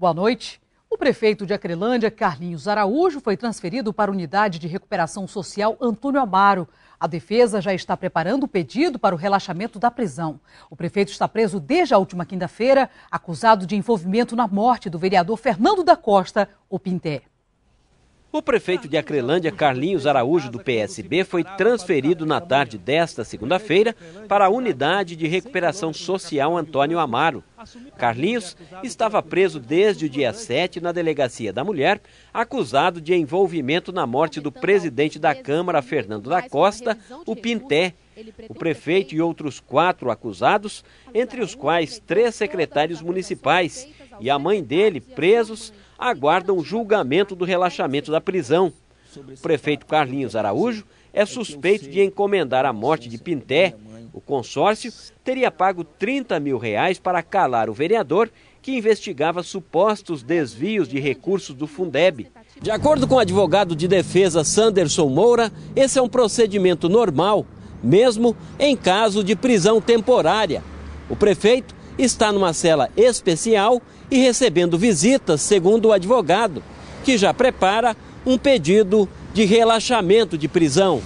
Boa noite. O prefeito de Acrelândia, Carlinhos Araújo, foi transferido para a Unidade de Recuperação Social Antônio Amaro. A defesa já está preparando o pedido para o relaxamento da prisão. O prefeito está preso desde a última quinta-feira, acusado de envolvimento na morte do vereador Fernando da Costa, o Pinté. O prefeito de Acrelândia, Carlinhos Araújo, do PSB, foi transferido na tarde desta segunda-feira para a Unidade de Recuperação Social Antônio Amaro. Carlinhos estava preso desde o dia 7 na Delegacia da Mulher, acusado de envolvimento na morte do presidente da Câmara, Fernando da Costa, o Pinté, o prefeito e outros quatro acusados, entre os quais três secretários municipais e a mãe dele, presos aguardam o julgamento do relaxamento da prisão. O prefeito Carlinhos Araújo é suspeito de encomendar a morte de Pinté. O consórcio teria pago 30 mil reais para calar o vereador que investigava supostos desvios de recursos do Fundeb. De acordo com o advogado de defesa Sanderson Moura, esse é um procedimento normal, mesmo em caso de prisão temporária. O prefeito está numa cela especial e recebendo visitas, segundo o advogado, que já prepara um pedido de relaxamento de prisão.